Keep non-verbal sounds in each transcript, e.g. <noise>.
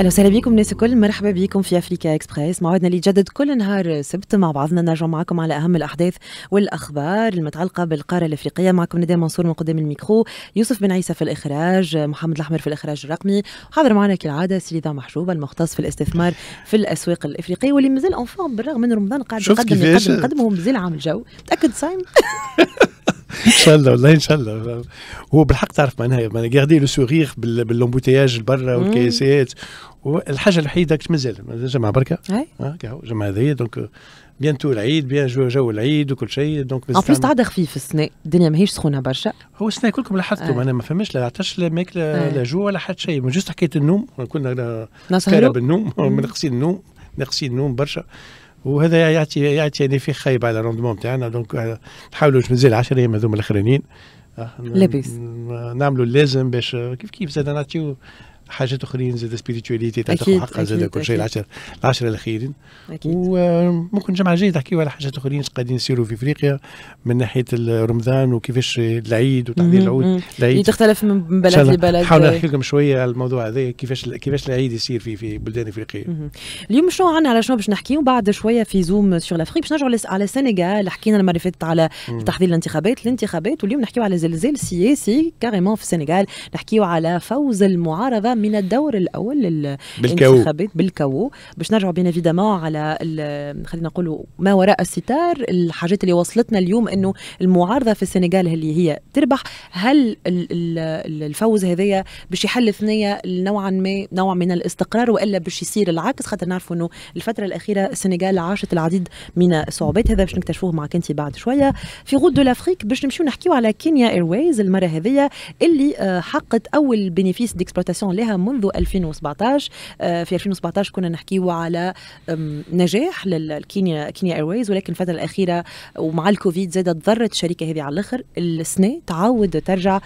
اهلا وسهلا بكم الناس الكل مرحبا بكم في افريكا اكسبريس موعدنا اللي يتجدد كل نهار سبت مع بعضنا نرجع معكم على اهم الاحداث والاخبار المتعلقه بالقاره الافريقيه معكم ندى منصور من قدام الميكرو يوسف بن عيسى في الاخراج محمد الاحمر في الاخراج الرقمي حاضر معنا كالعاده سيدة محجوبه المختص في الاستثمار في الاسواق الافريقيه واللي مازال اونفون بالرغم من رمضان قاعد يقدم يقدم يقدم, يقدم هو مازال عامل جو متاكد صايم <laughs> ان شاء الله والله ان شاء الله هو بالحق تعرف معناها معناها لو سوغيغ باللومبوتياج برا والكيسات والحاجه الوحيده كنت مازال جمع بركه آه جمع هذايا دونك بيانتو العيد بيان جو جو العيد وكل شيء دونك ان بليس تعدى خفيف السنة الدنيا ماهيش سخونة برشا هو السنة كلكم لاحظتوا معناها ما فماش لا عطش لا ماكلة لا جوع لا حتى شيء جوست حكاية النوم كنا كارب بالنوم ناقصين النوم <laughs> ناقصين النوم برشا وهذا يعطي يعطي يعني في خايب على الروندمون تاعنا دونك آه، نحاولوا مازال 10 ايام هذوما الاخرانيين آه، لاباس نعملوا اللازم باش آه، كيف كيف زاد نعطيو حاجات اخرين زاد سبيريتواليتي تعطيكم حقها زاد كل شيء العشر العشر الاخيرين وممكن الجمعه الجايه تحكيوا على حاجات اخرين قاعدين يصيروا في افريقيا من ناحيه رمضان وكيفاش العيد وتحضير العود العيد تختلف من بلد لبلد حاول نحكي لكم شويه على الموضوع هذا كيفاش كيفاش العيد يصير في في بلدان افريقيه اليوم شنو عندنا على شنو باش نحكي بعد شويه في زوم سور لافريك باش نرجعوا على السنغال حكينا المره اللي فاتت على تحضير الانتخابات الانتخابات واليوم نحكيوا على زلزال سياسي كاريمون في السنغال نحكيوا على فوز المعارضه من الدور الاول للانتخابات بالكو باش نرجعوا بين على خلينا نقولوا ما وراء الستار الحاجات اللي وصلتنا اليوم انه المعارضه في السنغال اللي هي تربح هل الفوز هذايا باش يحل ثنيه نوعا ما نوع من الاستقرار والا باش يصير العكس خاطر نعرفوا انه الفتره الاخيره السنغال عاشت العديد من الصعوبات هذا باش نكتشفوه معك انت بعد شويه في غود دو لافريك باش نمشيو نحكيو على كينيا ايرويز المره هذيا اللي آه، حقت اول بينيفيس ديكسبلوتاسيون لها منذ 2017 آه، في 2017 كنا نحكيو على نجاح للكينيا كينيا ايرويز ولكن الفتره الاخيره ومع الكوفيد زادت ضرت الشركه هذه على الاخر السنه تعاود ترجع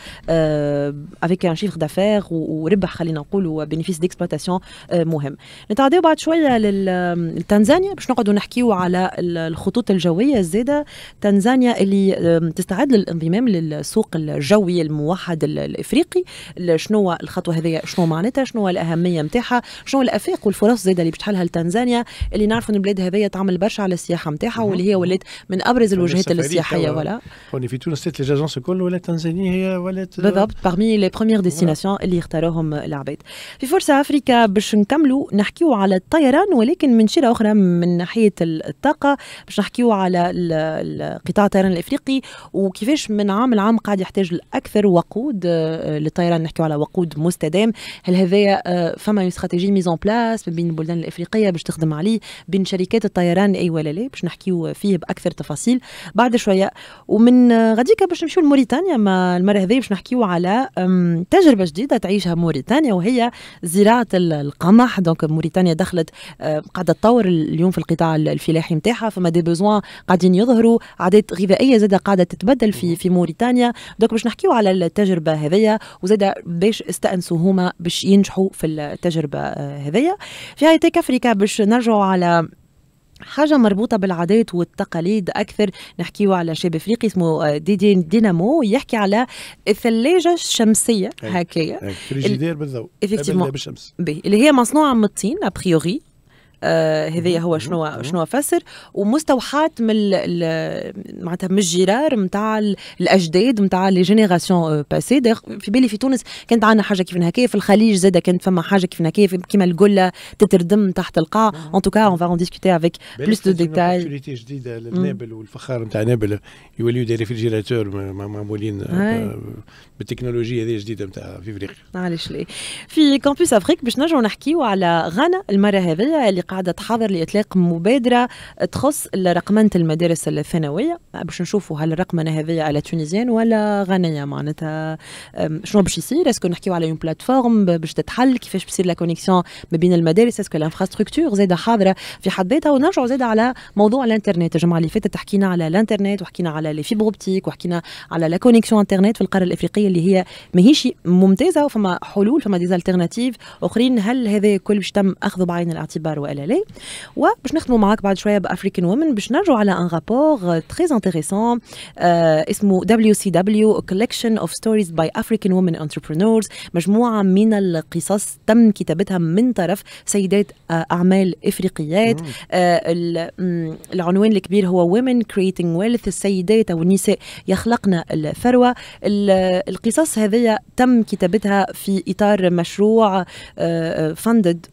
افيك ان شيفر دافير وربح خلينا نقول وبينيفيس ديكسبلوتاسيون آه، مهم نتعداو بعد شويه لتنزانيا باش نقعدوا نحكيو على الخطوط الجويه الزاده تنزانيا اللي تستعد للانضمام للسوق الجوي الموحد الافريقي شنو الخطوه هذه شنو معناتها شنو الاهميه نتاعها شنو الافاق والفرص زاده اللي باش تحلها لتنزانيا اللي نعرفوا ان البلاد هذيا تعمل برشا على السياحه نتاعها واللي هي ولات من ابرز الوجهات السياحيه ولا هوني في تونس ثلاث ليجاجونس الكل ولا تنزانيا هي ولات آه، بالضبط باغمي لي بروميير ديستيناسيون اللي اختاروهم العباد في فرصه افريكا باش نكملوا نحكيو على الطيران ولكن من شيره اخرى من ناحيه الطاقه باش نحكيو على قطاع الطيران الافريقي وكيفاش من عام لعام قاعد يحتاج الاكثر وقود آه، للطيران نحكيو على وقود مستدام هل هذايا آه، فما اون استراتيجي ميز ان بلاس بين البلدان الافريقيه باش تخدم عليه بين شركات الطيران اي ولا لا باش نحكيو فيه باكثر تفاصيل بعد شويه ومن آه، غاديك باش نمشيو لموريتانيا ما المره هذه باش نحكيو على تجربه جديده تعيشها موريتانيا وهي زراعه القمح دونك موريتانيا دخلت آه، قاعده تطور اليوم في القطاع الفلاحي نتاعها فما دي بوزوان قاعدين يظهروا عادات غذائيه زاده قاعده تتبدل في في موريتانيا دونك باش نحكيو على التجربه هذيا وزاده باش استانسوا هما باش ينجحوا في التجربه آه، هذيا في هاي تيك افريكا باش نرجعوا على حاجة مربوطة بالعادات والتقاليد أكثر نحكيو على شاب أفريقي اسمه آه، ديدي دينامو يحكي على الثلاجة الشمسية إيه. هكايا الفريجيدير إيه، بالضوء إيه، بالشمس اللي هي مصنوعة من الطين أبخيوغي آه، هذايا هو شنو شنو فسر ومستوحاه من معناتها من الجرار نتاع الاجداد نتاع لي جينيراسيون باسي آه، في بالي في تونس كانت عندنا حاجه كيف هكا في الخليج زاده كانت فما حاجه كيف هكا كيما القله تتردم تحت القاع ان توكا اون فان ديسكوتي افيك بلوس دو ديتاي جديده لنابل والفخار نتاع نابل يوليو دي ريفريجيراتور معمولين آه، بالتكنولوجيا هذه الجديده نتاع في افريقيا معليش ليه في كامبوس افريك باش نرجعوا نحكيو على غانا المره هذه اللي قاعده تحاضر لاطلاق مبادره تخص رقمنه المدارس الثانويه باش نشوفوا هل الرقمنه هذه على تونيزيان ولا غنية معناتها شنو باش يصير اسكو نحكيو على اون بلاتفورم باش تتحل كيفاش بتصير لا كونيكسيون ما بين المدارس اسكو الانفراستركتور زاده حاضره في حد ذاتها ونرجعوا زاده على موضوع الانترنت الجمعه اللي فاتت حكينا على الانترنت وحكينا على لي فيبر اوبتيك وحكينا على لا كونيكسيون انترنت في القاره الافريقيه اللي هي ماهيش ممتازه وفما حلول فما ديزالتيرناتيف اخرين هل هذا كل باش تم اخذه بعين الاعتبار والا بالي وباش نخدموا معاك بعد شويه بافريكان وومن باش نرجعوا على ان رابور تري انتريسون اسمه دبليو سي دبليو كولكشن اوف ستوريز باي افريكان وومن انتربرونورز مجموعه من القصص تم كتابتها من طرف سيدات euh, اعمال افريقيات euh, العنوان الكبير هو women creating ويلث السيدات او النساء يخلقن الثروه القصص هذه تم كتابتها في اطار مشروع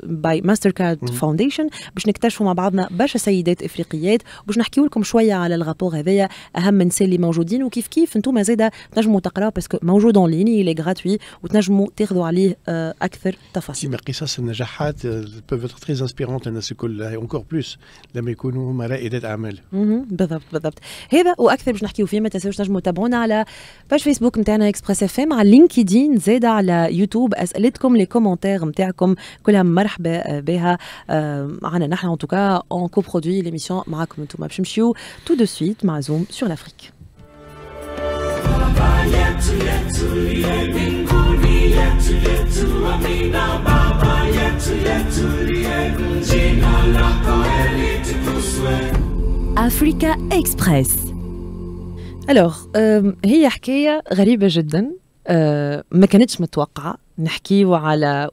باي ماستر كارد فاونديشن سيشن باش نكتشفوا مع بعضنا برشا سيدات افريقيات باش نحكيو لكم شويه على الرابور هذايا اهم نساء اللي موجودين وكيف كيف انتم زاده تنجموا تقراوا باسكو موجود اون ليني لي غراتوي وتنجموا تاخذوا عليه آه، اكثر تفاصيل. كيما قصص النجاحات آه، peuvent être très inspirantes للناس الكل اونكور بلوس لما يكونوا هما رائدات اعمال. بالضبط بالضبط هذا واكثر باش نحكيو فيه ما تنساوش تنجموا تابعونا على باش فيسبوك نتاعنا اكسبريس اف ام على لينكدين زاده على يوتيوب اسئلتكم لي كومونتير نتاعكم كلها مرحبا آه، بها أه Maranana, en tout cas, en coproduit l'émission Marakumutu Mapchumchiu tout de suite, zoom sur l'Afrique. Africa Express. Alors, il y a une histoire très étrange, mais qui n'était pas prévue. On parle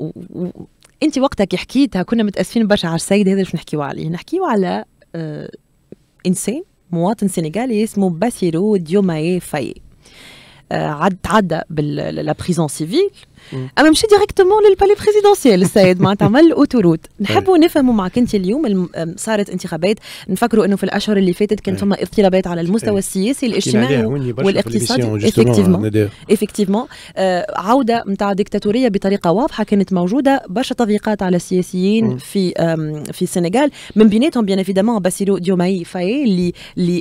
انت وقتك حكيتها كنا متاسفين برشا على السيد هذا اللي نحكيو عليه نحكيو على آه انسان مواطن سنغالي اسمه باسيرو ديوماي فاي آه عد عدى بالبريزون سيفيل اما مشى ديريكتومون للبالي بريزيدونسيال السيد <laughs> معناتها عمل الاوتوروت طيب. نحبوا نفهموا معك انت اليوم صارت انتخابات نفكروا انه في الاشهر اللي فاتت كانت فما اضطرابات على المستوى إيه. السياسي الاجتماعي والاقتصادي افكتيفمون افكتيفمون آه، عوده نتاع ديكتاتوريه بطريقه واضحه كانت موجوده برشا تضييقات على السياسيين في في السنغال من بيناتهم بيان ايفيدامون باسيلو ديوماي فاي اللي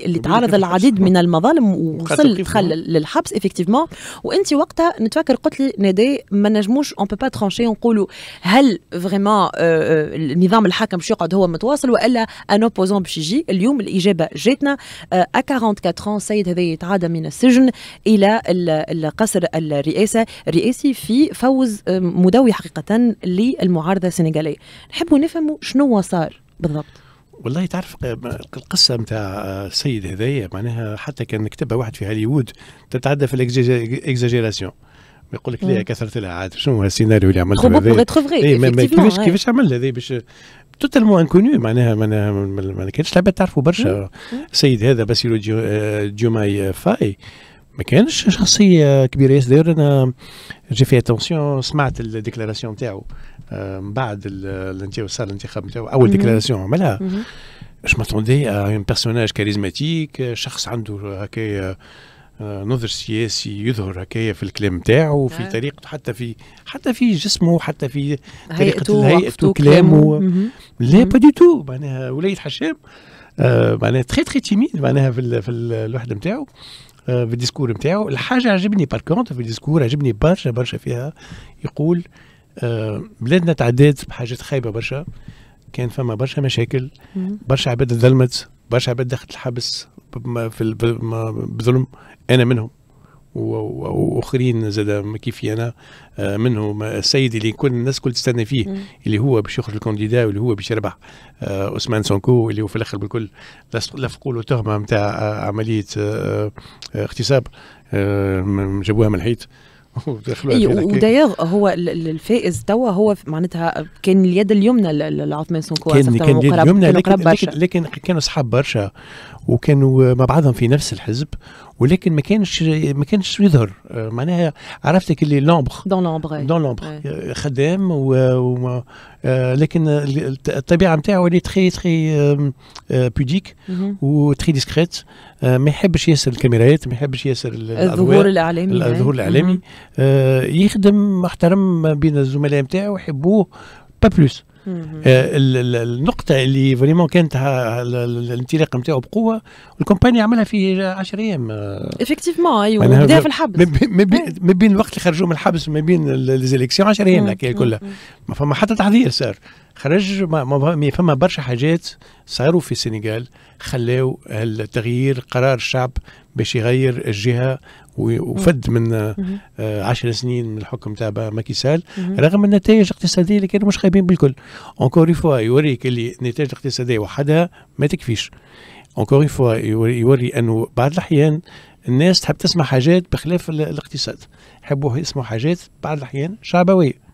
اللي تعرض العديد من المظالم ووصل دخل للحبس افكتيفمون وانت وقتها نتفكر قلت لي نادي ما نجموش اون با ترونشي نقولوا هل فريمون آه، آه، النظام الحاكم باش يقعد هو متواصل والا ان اوبوزون باش يجي اليوم الاجابه جاتنا ا 44 سيد هذا يتعادى من السجن الى القصر الرئاسه الرئاسي في فوز آه، مدوي حقيقه للمعارضه السنغاليه نحبوا نفهموا شنو صار بالضبط والله تعرف القصه نتاع السيد هذايا معناها حتى كان كتبها واحد في هوليوود تتعدى في الاكزاجيراسيون يقول لك ليه كثرت الاعاد شنو هو السيناريو اللي عملته هذا إيه، كيفاش كيفاش عمل هذا باش توتالمون انكونيو معناها ما ما كانش العباد تعرفوا برشا السيد هذا باسيلو جوماي فاي ما كانش شخصيه كبيره ياسر انا جي في اتونسيون سمعت الديكلاراسيون نتاعو آه، من بعد صار الانتخاب نتاعو اول ديكلاراسيون عملها اش ماتوندي à un بيرسوناج كاريزماتيك شخص عنده هكايا نظر سياسي يظهر هكايا في الكلام نتاعو وفي نعم. طريقته حتى في حتى في جسمه حتى في طريقه هيئته كلامه لا با دي تو معناها ولايه حشام آه معناها تخي تخي تيميد معناها في, في الوحده نتاعو آه في الديسكور نتاعو الحاجه عجبني باركونت في الديسكور عجبني برشا برشا فيها يقول آه بلادنا تعدات بحاجات خايبه برشا كان فما برشا مشاكل برشا عباد ظلمت برشا عباد دخلت الحبس في بظلم انا منهم واخرين زاد كيفي انا آه، منهم السيد اللي كل الناس كل تستنى فيه اللي هو باش يخرج الكونديدا واللي هو باش يربح عثمان آه، سونكو اللي هو في الاخر بالكل لفقوا له تهمه نتاع آه، عمليه اغتصاب جابوها من الحيط <laughs> ودايوغ هو الفائز توا هو معناتها كان اليد اليمنى لعثمان سونكو كان, كان اليد اليمنى لكن لكن, لكن كانوا اصحاب برشا وكانوا مع بعضهم في نفس الحزب ولكن ما كانش ما كانش يظهر آه، معناها عرفتك اللي لومبر دون لومبر دون لومبر خدام و... و... آه، لكن الطبيعه نتاعو اللي تخي تخي بوديك وتخي ديسكريت ما يحبش ياسر الكاميرات ما يحبش ياسر الظهور الاعلامي الظهور الاعلامي آه، يخدم محترم بين الزملاء نتاعو يحبوه با بلوس آه، النقطه اللي فريمون كانت الانطلاق نتاعو بقوه الكومباني عملها في 10 ايام افكتيفمون ايوه بدا في الحبس ما إيه. بين الوقت اللي خرجوه من الحبس وما بين ليزيليكسيون 10 ايام هكا كلها ما فما حتى تحضير صار خرج ما فما برشا حاجات صاروا في السنغال خلاو التغيير قرار الشعب باش يغير الجهه وفد من 10 آه، آه، سنين من الحكم تاع ماكيسال رغم النتائج الاقتصاديه اللي كانوا مش خايبين بالكل اونكور فوا يوريك اللي النتائج الاقتصاديه وحدها ما تكفيش اونكور فوا يوري, يوري انه بعض الاحيان الناس تحب تسمع حاجات بخلاف الاقتصاد يحبوا يسمعوا حاجات بعض الاحيان شعبويه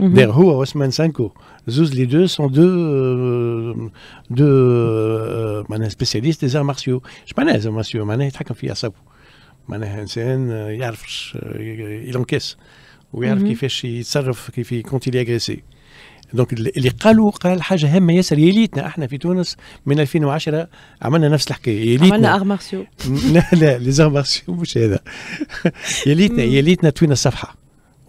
Der Hu Osman Sanko. Zouz, les deux sont دو euh, deux euh, spécialistes des arts martiaux. Je ne sais pas, je ne معناها انسان يعرف يلونكيس ويعرف كيفاش يتصرف كيف كونت يلي اغريسي دونك اللي قالوا قال حاجه هامه ياسر يا ليتنا احنا في تونس من 2010 عملنا نفس الحكايه يا عملنا اغ مارسيو لا لا لي زغ مارسيو مش هذا يا ليتنا يا ليتنا توينا الصفحه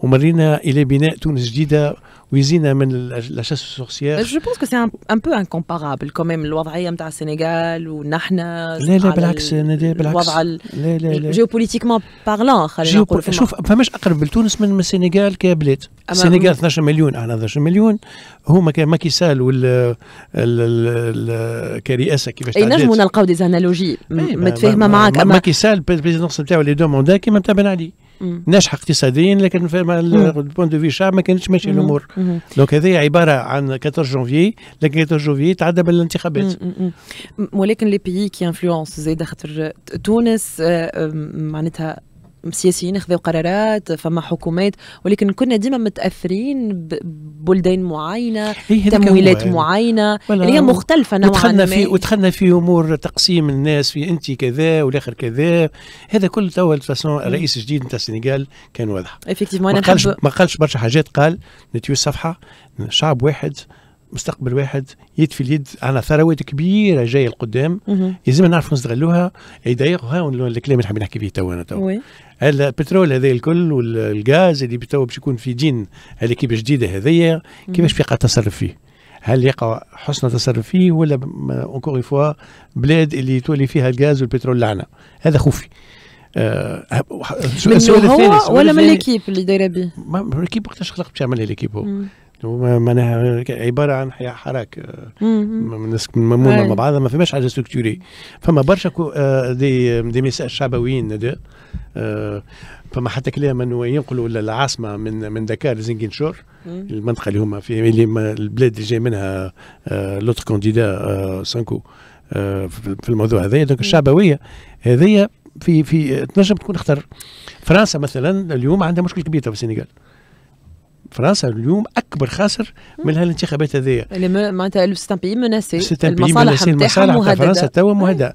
ومرينا الى بناء تونس جديده ويزينا من لاشاس شاس سورسيير جو بونس كو سي ان بو انكومبارابل كوميم الوضعيه نتاع السنغال ونحن لا لا بالعكس انا بالعكس الوضع لا لا لا جيوبوليتيكمون بارلون خلينا نقول شوف فماش اقرب لتونس من السنغال كبلاد السنغال 12 مليون احنا 12 مليون هما ماكي سال وال كرئاسه كيفاش تعدات نجموا نلقاو ديزانالوجي إيه، متفاهمه معاك ماكي سال البريزيدونس نتاعو لي دو موندا كيما نتاع بن علي ناجحه اقتصاديا لكن البوان دو في الشعب ما كانتش ماشيه الامور دونك هذه عباره عن 14 جونفي لكن 14 جونفي تعدى بالانتخابات ولكن لي بيي كي انفلونس زايده خاطر تونس آه، آه، معناتها سياسيين خذوا قرارات فما حكومات ولكن كنا ديما متاثرين ببلدان معينه تمويلات يعني. معينه اللي هي مختلفه نوعا ودخلنا في ودخلنا في امور تقسيم الناس في انت كذا والاخر كذا هذا كل توا الفاسون الرئيس الجديد نتاع السنغال كان واضح ما قالش ما قالش برشا حاجات قال نتيو صفحه شعب واحد مستقبل واحد يد في اليد على ثروات كبيره جايه لقدام لازم نعرفوا نستغلوها ها الكلام اللي حابين نحكي فيه تو انا تو هلا البترول هذا الكل والغاز اللي تو باش يكون في دين هالكيب الجديده هذيا كيفاش يقع التصرف فيه؟ هل يقع حسن تصرف فيه ولا اونكور فوا بلاد اللي تولي فيها الغاز والبترول لعنه؟ هذا خوفي. آه السؤال الثاني ولا من ليكيب اللي دايره به؟ ليكيب وقتاش خلق باش يعملها ليكيب هو؟ معناها عباره عن حياه حراك آه، الناس ممونه مع بعضها ما فماش حاجه ستكتوري فما برشا آه، دي دي ميساج شعبويين آه، فما حتى كلام انه ينقلوا العاصمه من من دكار لزنجنشور المنطقه اللي هما في اللي البلاد اللي جاي منها آه، لوتر كونديدا آه، سانكو في الموضوع هذايا دونك الشعبويه هذه في في تنجم تكون خطر فرنسا مثلا اليوم عندها مشكل كبير في السنغال فرنسا اليوم اكبر خاسر من هالانتخابات هذه معناتها سي ان بيي مناسي المصالح المصالح فرنسا توا مهدده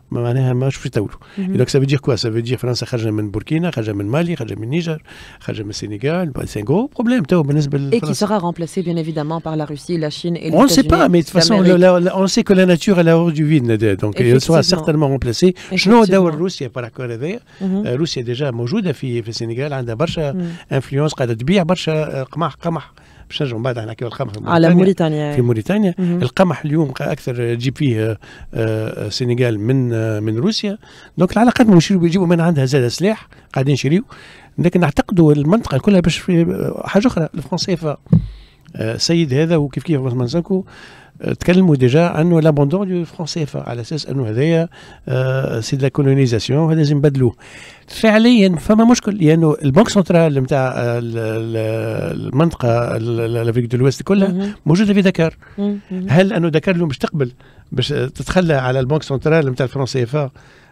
Et donc ça veut dire quoi Ça veut dire que France a un Burkina, un Mali, un Niger, un Sénégal. C'est un gros problème. Et qui sera remplacé bien évidemment par la Russie, la Chine et les On ne sait pas, mais de toute façon, on sait que la nature est hors du vide. Donc elle sera certainement remplacée. Je ne sais pas Russie par la Corée. La Russie est déjà Mojoud, la fille Sénégal, a une mhm. influence Elle a été bien, euh, باش نرجعوا بعد احنا نحكيو القمح في موريتانيا على موريتانيا في موريتانيا القمح اليوم اكثر تجيب فيه آه، آه، السنغال من آه، من روسيا دونك العلاقات نشريو يجيبوا من عندها زاد سلاح قاعدين يشريوا لكن نعتقدوا المنطقه كلها باش في حاجه اخرى الفرنسية السيد هذا وكيف كيف منسنكو تكلموا ديجا انه لابوندون دو فرون سيفا إيه على اساس انه هذايا آه، سي دو لا كولونيزاسيون وهذا لازم نبدلوه فعليا فما مشكل لانه يعني البنك سنترال نتاع المنطقه لافيك دو لويست كلها موجوده في دكار هل انه دكار اليوم باش تقبل باش تتخلى على البنك سنترال نتاع الفرنسي فا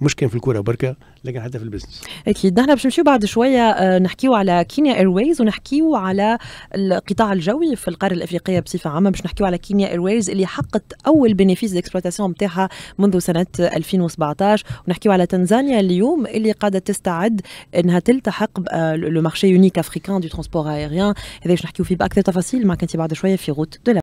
مش كان في الكوره بركه لكن حتى في البزنس اكيد نحن باش نمشيو بعد شويه آه، نحكيو على كينيا ايرويز ونحكيو على القطاع الجوي في القاره الافريقيه بصفه عامه باش نحكيو على كينيا ايرويز اللي حققت اول بينيفيس ديكسبلوتاسيون نتاعها منذ سنه 2017 ونحكيو على تنزانيا اليوم اللي قاعده تستعد انها تلتحق لو مارشي يونيك افريكان دو ترونسبور ايريان هذا باش نحكيو فيه باكثر تفاصيل معك انت بعد شويه في غوت دو